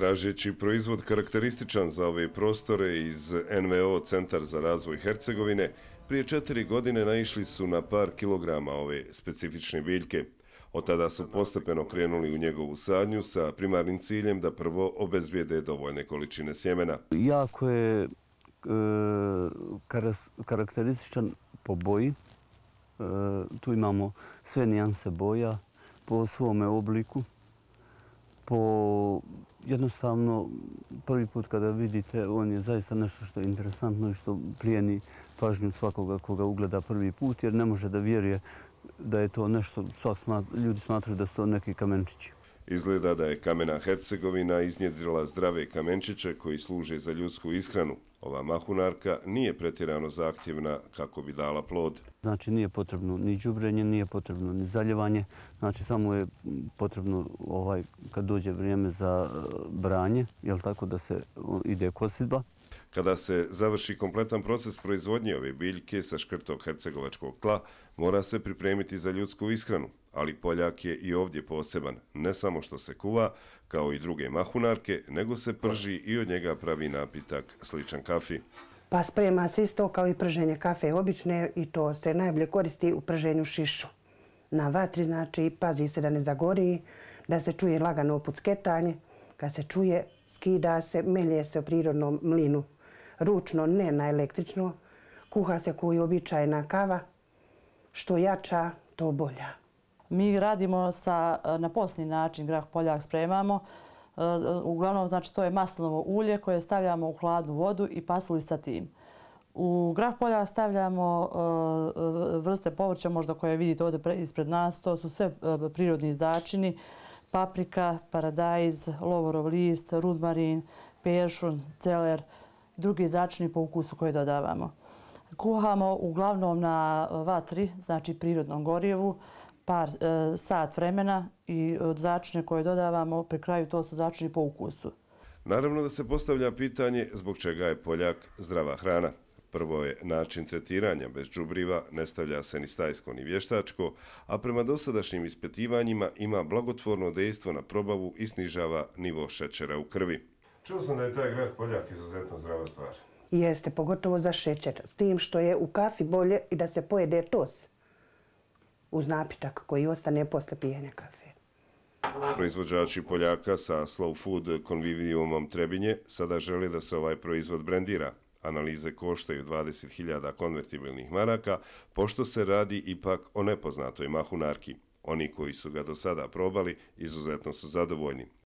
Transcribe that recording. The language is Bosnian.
Tražeći proizvod karakterističan za ove prostore iz NVO Centar za razvoj Hercegovine, prije četiri godine naišli su na par kilograma ove specifične biljke. Od tada su postepeno krenuli u njegovu sadnju sa primarnim ciljem da prvo obezbijede dovoljne količine sjemena. Jako je e, karakterističan po boji. E, tu imamo sve nijanse boja po svome obliku, po jednostavno prvi put kada vidite, on je zaista nešto što je interesantno i što prijeni pažnju svakoga koga ugleda prvi put, jer ne može da vjeruje da je to nešto, ljudi smatraju da su to neki kamenčići. Izgleda da je kamena Hercegovina iznjedrila zdrave kamenčiće koji služe za ljudsku ishranu. Ova mahunarka nije pretjerano zahtjevna kako bi dala plod. Znači nije potrebno ni džubrenje, nije potrebno ni zaljevanje. Znači samo je potrebno ovaj, kad dođe vrijeme za e, branje, jel tako da se ide kosidba. Kada se završi kompletan proces proizvodnje ove biljke sa škrtog hercegovačkog tla, mora se pripremiti za ljudsku ishranu ali Poljak je i ovdje poseban, ne samo što se kuva, kao i druge mahunarke, nego se prži i od njega pravi napitak sličan kafi. Pa sprema se isto kao i prženje kafe obične i to se najbolje koristi u prženju šišu. Na vatri znači pazi se da ne zagori, da se čuje lagano opucketanje. Kad se čuje, skida se, melje se u prirodnom mlinu. Ručno, ne na električno. Kuha se koji običajna kava. Što jača, to bolja. Mi radimo e, na posljednji način, grah poljak spremamo. E, uglavnom, znači, to je maslinovo ulje koje stavljamo u hladnu vodu i pasuli sa tim. U grah polja stavljamo e, vrste povrća, možda koje vidite ovdje ispred nas, to su sve prirodni začini, paprika, paradajz, lovorov list, ruzmarin, peršun, celer, drugi začini po ukusu koje dodavamo. Kuhamo uglavnom na vatri, znači prirodnom gorjevu, par e, sat vremena i od začine koje dodavamo pri kraju to su začini po ukusu. Naravno da se postavlja pitanje zbog čega je poljak zdrava hrana. Prvo je način tretiranja bez džubriva, ne stavlja se ni stajsko ni vještačko, a prema dosadašnjim ispetivanjima ima blagotvorno dejstvo na probavu i snižava nivo šećera u krvi. Čuo sam da je taj grad poljak izuzetno zdrava stvar. Jeste, pogotovo za šećer. S tim što je u kafi bolje i da se pojede tos uz napitak koji ostane posle pijenja kafe. Proizvođači Poljaka sa Slow Food Conviviumom Trebinje sada žele da se ovaj proizvod brendira. Analize koštaju 20.000 konvertibilnih maraka, pošto se radi ipak o nepoznatoj mahunarki. Oni koji su ga do sada probali izuzetno su zadovoljni,